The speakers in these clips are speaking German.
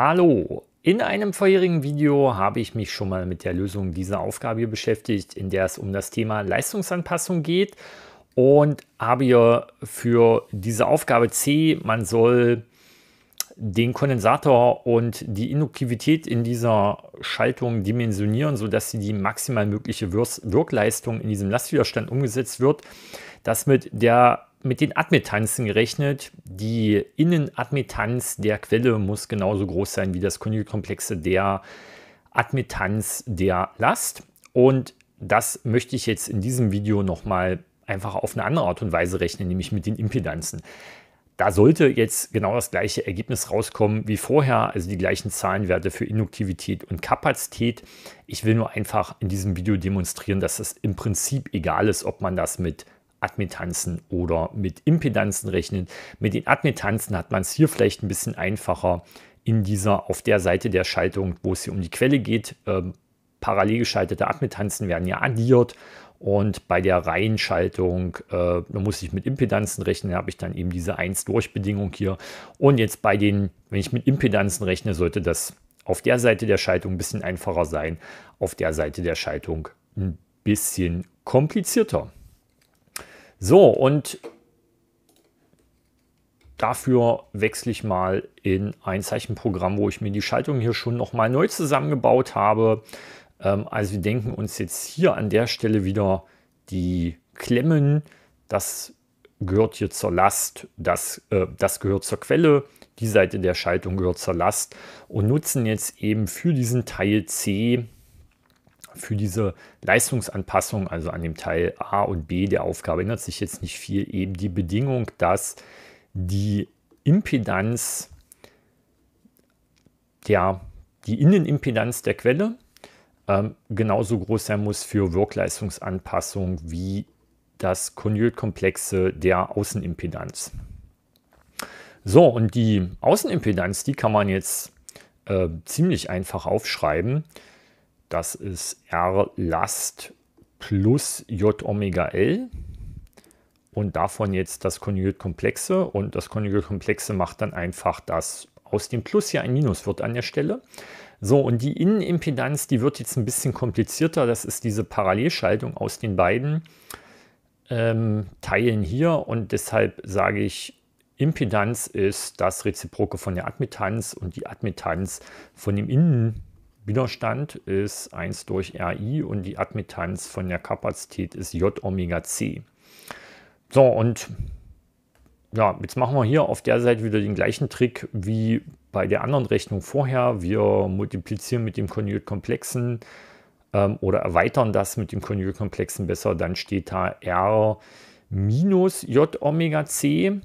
Hallo! In einem vorherigen Video habe ich mich schon mal mit der Lösung dieser Aufgabe beschäftigt, in der es um das Thema Leistungsanpassung geht und habe hier für diese Aufgabe C, man soll den Kondensator und die Induktivität in dieser Schaltung dimensionieren, sodass die maximal mögliche Wirkleistung in diesem Lastwiderstand umgesetzt wird, das mit der mit den Admittanzen gerechnet. Die Innenadmittanz der Quelle muss genauso groß sein wie das Konjunktivkomplexe der Admittanz der Last. Und das möchte ich jetzt in diesem Video nochmal einfach auf eine andere Art und Weise rechnen, nämlich mit den Impedanzen. Da sollte jetzt genau das gleiche Ergebnis rauskommen wie vorher, also die gleichen Zahlenwerte für Induktivität und Kapazität. Ich will nur einfach in diesem Video demonstrieren, dass es im Prinzip egal ist, ob man das mit Admittanzen oder mit Impedanzen rechnen. Mit den Admittanzen hat man es hier vielleicht ein bisschen einfacher in dieser auf der Seite der Schaltung, wo es hier um die Quelle geht. Ähm, parallel geschaltete Admittanzen werden ja addiert und bei der Reihenschaltung, äh, da muss ich mit Impedanzen rechnen, habe ich dann eben diese 1 Durchbedingung hier. Und jetzt bei den, wenn ich mit Impedanzen rechne, sollte das auf der Seite der Schaltung ein bisschen einfacher sein, auf der Seite der Schaltung ein bisschen komplizierter. So, und dafür wechsle ich mal in ein Zeichenprogramm, wo ich mir die Schaltung hier schon nochmal neu zusammengebaut habe. Ähm, also wir denken uns jetzt hier an der Stelle wieder die Klemmen. Das gehört hier zur Last, das, äh, das gehört zur Quelle, die Seite der Schaltung gehört zur Last und nutzen jetzt eben für diesen Teil C für diese Leistungsanpassung, also an dem Teil A und B der Aufgabe, ändert sich jetzt nicht viel. Eben die Bedingung, dass die Impedanz der, die Innenimpedanz der Quelle ähm, genauso groß sein muss für Wirkleistungsanpassung wie das Konjugkomplexe der Außenimpedanz. So, und die Außenimpedanz, die kann man jetzt äh, ziemlich einfach aufschreiben. Das ist R-Last plus J-Omega-L und davon jetzt das Konjugatkomplexe und das Konjugatkomplexe macht dann einfach dass aus dem Plus hier ein Minus wird an der Stelle. So, und die Innenimpedanz, die wird jetzt ein bisschen komplizierter. Das ist diese Parallelschaltung aus den beiden ähm, Teilen hier. Und deshalb sage ich, Impedanz ist das Reziproke von der Admittanz und die Admittanz von dem Innenimpedanz. Widerstand ist 1 durch RI und die Admittanz von der Kapazität ist J Omega C. So, und ja, jetzt machen wir hier auf der Seite wieder den gleichen Trick wie bei der anderen Rechnung vorher. Wir multiplizieren mit dem Konjugitkomplexen ähm, oder erweitern das mit dem Konjugitkomplexen besser. Dann steht da R minus J Omega C.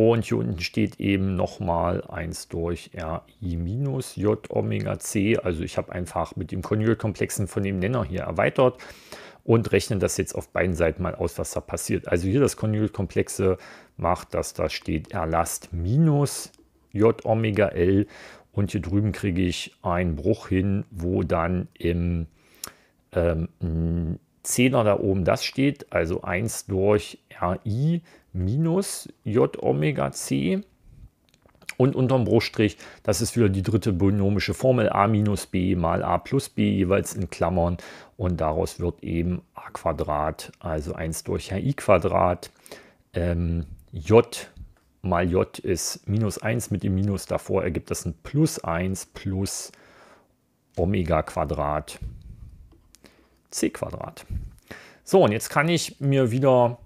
Und hier unten steht eben nochmal 1 durch RI minus J Omega C. Also ich habe einfach mit dem Konjugitkomplexen von dem Nenner hier erweitert und rechne das jetzt auf beiden Seiten mal aus, was da passiert. Also hier das Konjugitkomplexe macht, dass da steht Erlast minus J Omega L. Und hier drüben kriege ich einen Bruch hin, wo dann im ähm, Zehner da oben das steht, also 1 durch RI minus J Omega C und unterm Bruchstrich, das ist wieder die dritte binomische Formel, a minus b mal a plus b jeweils in Klammern und daraus wird eben a Quadrat, also 1 durch hi Quadrat, ähm, j mal j ist minus 1 mit dem Minus davor, ergibt das ein plus 1 plus Omega Quadrat c Quadrat. So, und jetzt kann ich mir wieder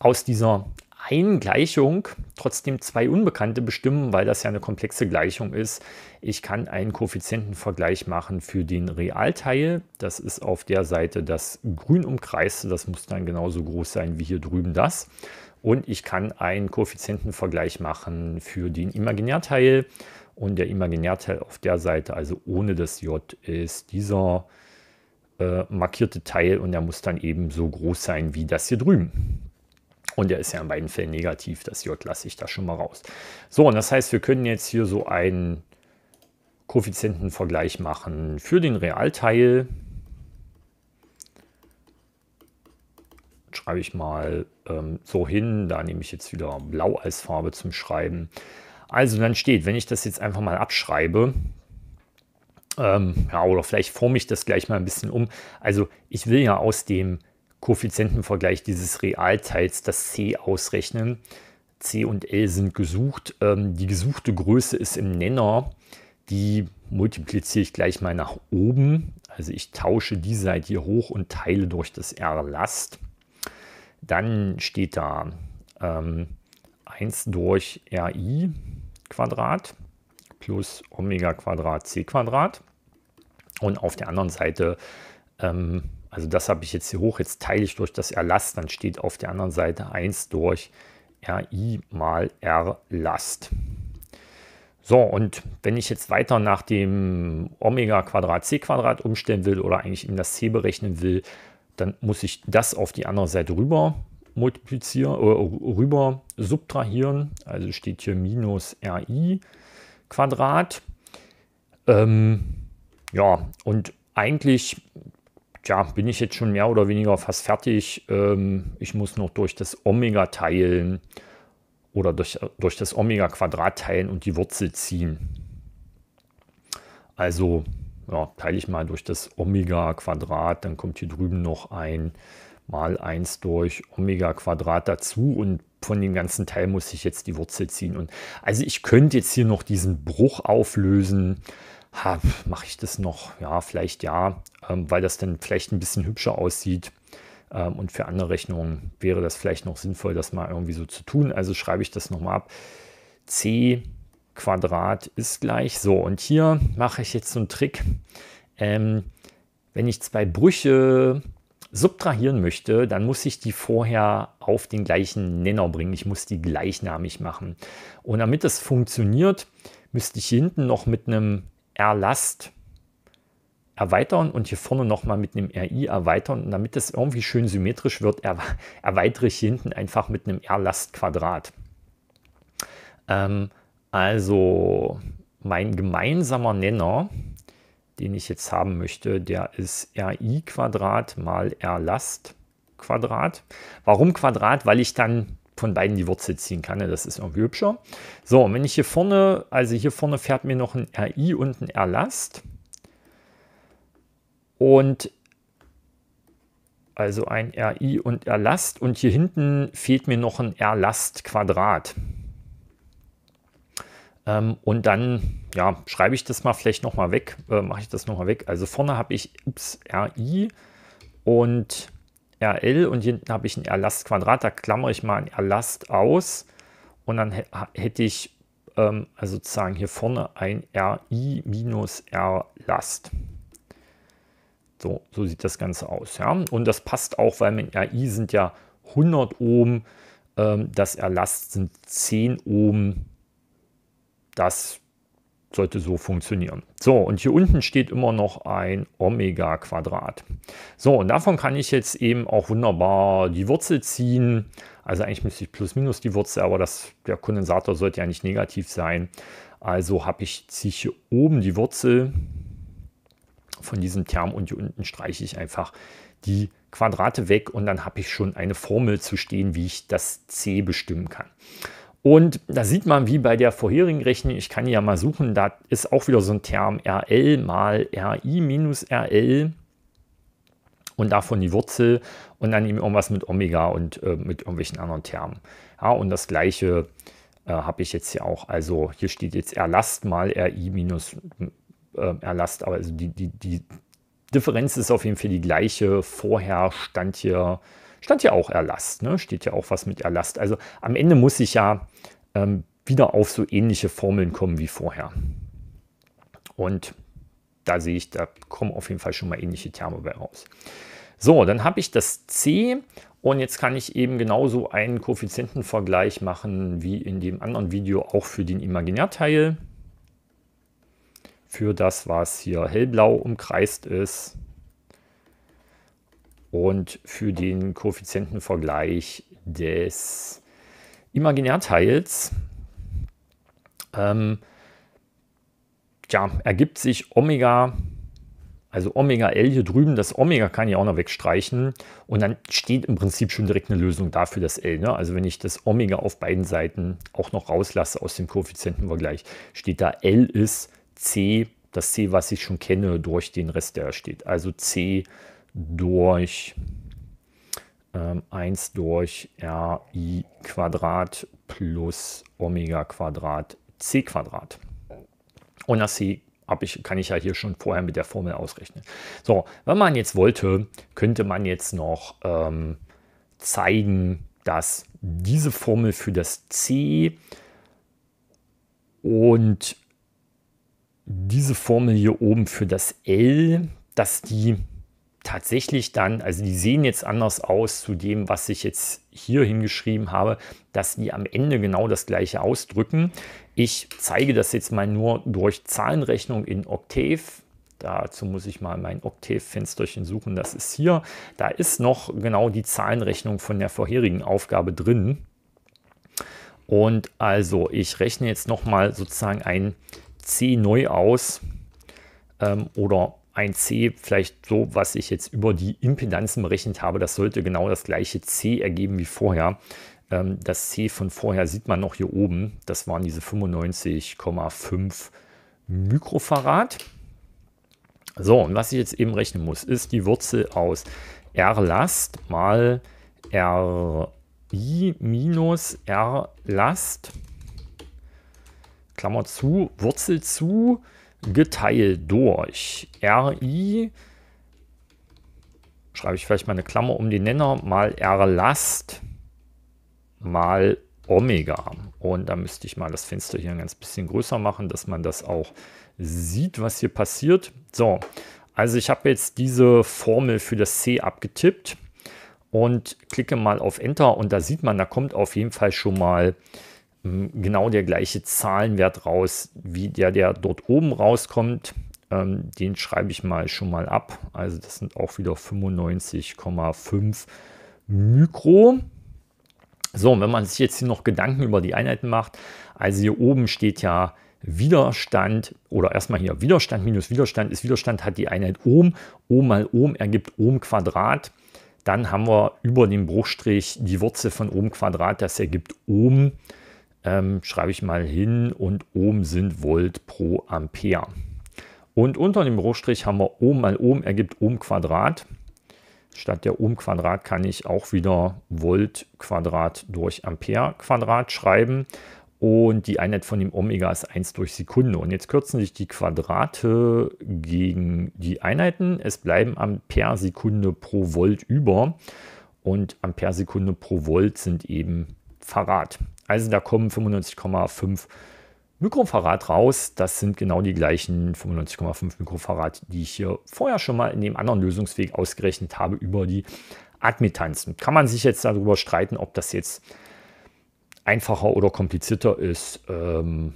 aus dieser einen Gleichung trotzdem zwei Unbekannte bestimmen, weil das ja eine komplexe Gleichung ist. Ich kann einen Koeffizientenvergleich machen für den Realteil. Das ist auf der Seite das grün umkreiste. Das muss dann genauso groß sein wie hier drüben das. Und ich kann einen Koeffizientenvergleich machen für den Imaginärteil. Und der Imaginärteil auf der Seite, also ohne das J, ist dieser äh, markierte Teil. Und der muss dann eben so groß sein wie das hier drüben. Und der ist ja in beiden Fällen negativ. Das J lasse ich da schon mal raus. So, und das heißt, wir können jetzt hier so einen Koeffizientenvergleich machen für den Realteil. Schreibe ich mal ähm, so hin. Da nehme ich jetzt wieder Blau als Farbe zum Schreiben. Also dann steht, wenn ich das jetzt einfach mal abschreibe, ähm, ja, oder vielleicht forme ich das gleich mal ein bisschen um. Also ich will ja aus dem Koeffizientenvergleich dieses Realteils das c ausrechnen. c und l sind gesucht. Ähm, die gesuchte Größe ist im Nenner. Die multipliziere ich gleich mal nach oben. Also ich tausche die Seite hier hoch und teile durch das r Last. Dann steht da ähm, 1 durch ri Quadrat plus Omega Quadrat c Quadrat. Und auf der anderen Seite ähm, also das habe ich jetzt hier hoch, jetzt teile ich durch das Erlass, dann steht auf der anderen Seite 1 durch RI mal Erlast. So, und wenn ich jetzt weiter nach dem Omega Quadrat C Quadrat umstellen will oder eigentlich in das C berechnen will, dann muss ich das auf die andere Seite rüber multiplizieren, äh, rüber subtrahieren. Also steht hier minus RI Quadrat. Ähm, ja, und eigentlich tja, bin ich jetzt schon mehr oder weniger fast fertig. Ähm, ich muss noch durch das Omega teilen oder durch, durch das Omega-Quadrat teilen und die Wurzel ziehen. Also ja, teile ich mal durch das Omega-Quadrat, dann kommt hier drüben noch ein mal 1 durch Omega-Quadrat dazu und von dem ganzen Teil muss ich jetzt die Wurzel ziehen. Und also ich könnte jetzt hier noch diesen Bruch auflösen, mache ich das noch? Ja, vielleicht ja, ähm, weil das dann vielleicht ein bisschen hübscher aussieht. Ähm, und für andere Rechnungen wäre das vielleicht noch sinnvoll, das mal irgendwie so zu tun. Also schreibe ich das nochmal ab. C Quadrat ist gleich. So, und hier mache ich jetzt so einen Trick. Ähm, wenn ich zwei Brüche subtrahieren möchte, dann muss ich die vorher auf den gleichen Nenner bringen. Ich muss die gleichnamig machen. Und damit das funktioniert, müsste ich hinten noch mit einem R-Last erweitern und hier vorne nochmal mit einem RI erweitern. Und damit das irgendwie schön symmetrisch wird, erweitere ich hinten einfach mit einem R-Last-Quadrat. Ähm, also mein gemeinsamer Nenner, den ich jetzt haben möchte, der ist RI-Quadrat mal R-Last-Quadrat. Warum Quadrat? Weil ich dann von beiden die Wurzel ziehen kann. Ne? Das ist irgendwie hübscher. So, und wenn ich hier vorne, also hier vorne fährt mir noch ein RI und ein Erlast. Und also ein RI und Erlast. Und hier hinten fehlt mir noch ein Erlastquadrat. Ähm, und dann, ja, schreibe ich das mal vielleicht nochmal weg, äh, mache ich das nochmal weg. Also vorne habe ich ups, RI und RL und hinten habe ich ein Erlastquadrat, da klammere ich mal einen Erlast aus und dann hätte ich ähm, also sozusagen hier vorne ein RI minus Erlast. So, so sieht das Ganze aus. Ja? Und das passt auch, weil mit RI sind ja 100 Ohm, ähm, das Erlast sind 10 Ohm, das sollte so funktionieren. So, und hier unten steht immer noch ein Omega-Quadrat. So, und davon kann ich jetzt eben auch wunderbar die Wurzel ziehen. Also eigentlich müsste ich plus minus die Wurzel, aber das, der Kondensator sollte ja nicht negativ sein. Also habe ich, ziehe ich hier oben die Wurzel von diesem Term und hier unten streiche ich einfach die Quadrate weg und dann habe ich schon eine Formel zu stehen, wie ich das c bestimmen kann. Und da sieht man, wie bei der vorherigen Rechnung, ich kann ja mal suchen, da ist auch wieder so ein Term RL mal RI minus RL und davon die Wurzel und dann eben irgendwas mit Omega und äh, mit irgendwelchen anderen Termen. Ja, und das gleiche äh, habe ich jetzt hier auch. Also hier steht jetzt Erlast mal RI minus äh, Erlast, aber also die, die, die Differenz ist auf jeden Fall die gleiche. Vorher stand hier stand ja auch Erlass, ne? steht ja auch was mit Erlass. Also am Ende muss ich ja ähm, wieder auf so ähnliche Formeln kommen wie vorher. Und da sehe ich, da kommen auf jeden Fall schon mal ähnliche Terme bei raus. So, dann habe ich das C und jetzt kann ich eben genauso einen Koeffizientenvergleich machen wie in dem anderen Video auch für den Imaginärteil. Für das, was hier hellblau umkreist ist. Und für den Koeffizientenvergleich des Imaginärteils ähm, ja, ergibt sich Omega, also Omega L hier drüben, das Omega kann ich auch noch wegstreichen und dann steht im Prinzip schon direkt eine Lösung dafür das L. Ne? Also wenn ich das Omega auf beiden Seiten auch noch rauslasse aus dem Koeffizientenvergleich, steht da L ist C, das C, was ich schon kenne, durch den Rest, der steht. Also C durch ähm, 1 durch RI Quadrat plus Omega Quadrat C Quadrat. Und das C ich, kann ich ja hier schon vorher mit der Formel ausrechnen. So, wenn man jetzt wollte, könnte man jetzt noch ähm, zeigen, dass diese Formel für das C und diese Formel hier oben für das L, dass die tatsächlich dann, also die sehen jetzt anders aus zu dem, was ich jetzt hier hingeschrieben habe, dass die am Ende genau das gleiche ausdrücken. Ich zeige das jetzt mal nur durch Zahlenrechnung in Octave. Dazu muss ich mal mein Octave-Fensterchen suchen, das ist hier. Da ist noch genau die Zahlenrechnung von der vorherigen Aufgabe drin. Und also, ich rechne jetzt nochmal sozusagen ein C neu aus ähm, oder ein C vielleicht so, was ich jetzt über die Impedanzen berechnet habe, das sollte genau das gleiche C ergeben wie vorher. Ähm, das C von vorher sieht man noch hier oben. Das waren diese 95,5 Mikrofarad. So, und was ich jetzt eben rechnen muss, ist die Wurzel aus R-Last mal RI minus R-Last, Klammer zu, Wurzel zu, geteilt durch RI, schreibe ich vielleicht mal eine Klammer um die Nenner, mal R-Last mal Omega. Und da müsste ich mal das Fenster hier ein ganz bisschen größer machen, dass man das auch sieht, was hier passiert. So, also ich habe jetzt diese Formel für das C abgetippt und klicke mal auf Enter und da sieht man, da kommt auf jeden Fall schon mal genau der gleiche Zahlenwert raus, wie der, der dort oben rauskommt. Ähm, den schreibe ich mal schon mal ab. Also das sind auch wieder 95,5 Mikro. So, und wenn man sich jetzt hier noch Gedanken über die Einheiten macht, also hier oben steht ja Widerstand oder erstmal hier Widerstand minus Widerstand ist Widerstand, hat die Einheit Ohm. Ohm mal Ohm ergibt Ohm Quadrat. Dann haben wir über dem Bruchstrich die Wurzel von Ohm Quadrat, das ergibt Ohm ähm, schreibe ich mal hin und oben sind Volt pro Ampere. Und unter dem Bruchstrich haben wir Ohm mal Ohm ergibt Ohm Quadrat. Statt der Ohm Quadrat kann ich auch wieder Volt Quadrat durch Ampere Quadrat schreiben. Und die Einheit von dem Omega ist 1 durch Sekunde. Und jetzt kürzen sich die Quadrate gegen die Einheiten. Es bleiben Ampere Sekunde pro Volt über. Und Ampere Sekunde pro Volt sind eben Farad. Also da kommen 95,5 Mikrofarad raus. Das sind genau die gleichen 95,5 Mikrofarad, die ich hier vorher schon mal in dem anderen Lösungsweg ausgerechnet habe über die Admittanzen. Kann man sich jetzt darüber streiten, ob das jetzt einfacher oder komplizierter ist. Ähm,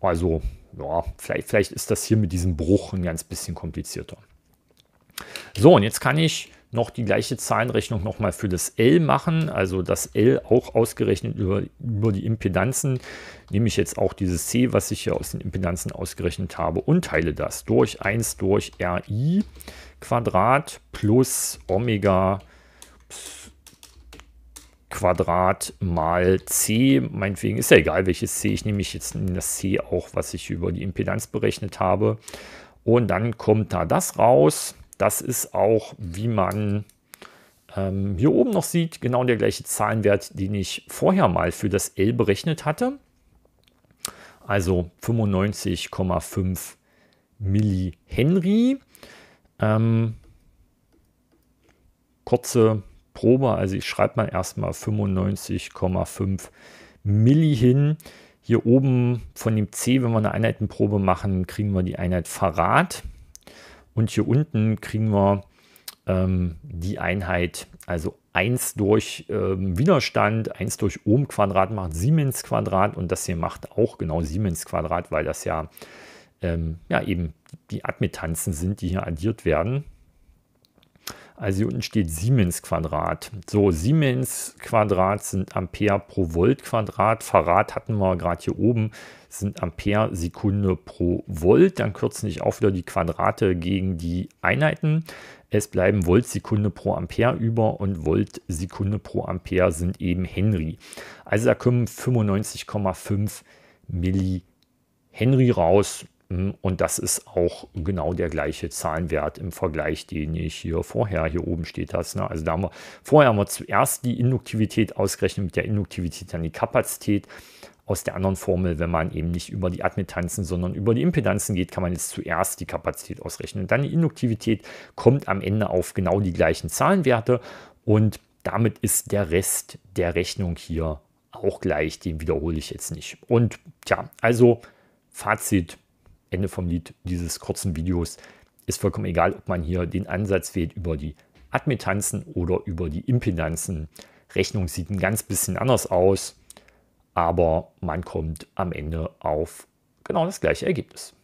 also ja, vielleicht, vielleicht ist das hier mit diesem Bruch ein ganz bisschen komplizierter. So, und jetzt kann ich noch die gleiche Zahlenrechnung nochmal für das L machen. Also das L auch ausgerechnet über, über die Impedanzen. Nehme ich jetzt auch dieses C, was ich hier aus den Impedanzen ausgerechnet habe, und teile das durch 1 durch RI Quadrat plus Omega Quadrat mal C. Meinetwegen ist ja egal, welches C. Ich nehme ich jetzt das C auch, was ich über die Impedanz berechnet habe. Und dann kommt da das raus. Das ist auch, wie man ähm, hier oben noch sieht, genau der gleiche Zahlenwert, den ich vorher mal für das L berechnet hatte. Also 95,5 Millihenry. Ähm, kurze Probe, also ich schreibe mal erstmal 95,5 Milli hin. Hier oben von dem C, wenn wir eine Einheitenprobe machen, kriegen wir die Einheit Farad. Und hier unten kriegen wir ähm, die Einheit, also 1 durch ähm, Widerstand, 1 durch Ohm-Quadrat macht Siemens-Quadrat und das hier macht auch genau Siemens-Quadrat, weil das ja, ähm, ja eben die Admittanzen sind, die hier addiert werden. Also hier unten steht Siemens Quadrat. So, Siemens Quadrat sind Ampere pro Volt Quadrat. Verrat hatten wir gerade hier oben, sind Ampere Sekunde pro Volt. Dann kürzen sich auch wieder die Quadrate gegen die Einheiten. Es bleiben Volt Sekunde pro Ampere über und Volt Sekunde pro Ampere sind eben Henry. Also da kommen 95,5 Milli Henry raus Mhm, und das ist auch genau der gleiche Zahlenwert im Vergleich, den ich hier vorher hier oben steht hast. Ne? Also da haben wir, vorher haben wir zuerst die Induktivität ausgerechnet, mit der Induktivität dann die Kapazität. Aus der anderen Formel, wenn man eben nicht über die Admittanzen, sondern über die Impedanzen geht, kann man jetzt zuerst die Kapazität ausrechnen. Und dann die Induktivität kommt am Ende auf genau die gleichen Zahlenwerte. Und damit ist der Rest der Rechnung hier auch gleich. Den wiederhole ich jetzt nicht. Und ja, also Fazit Ende vom Lied dieses kurzen Videos ist vollkommen egal, ob man hier den Ansatz wählt über die Admittanzen oder über die Impedanzen. Rechnung sieht ein ganz bisschen anders aus, aber man kommt am Ende auf genau das gleiche Ergebnis.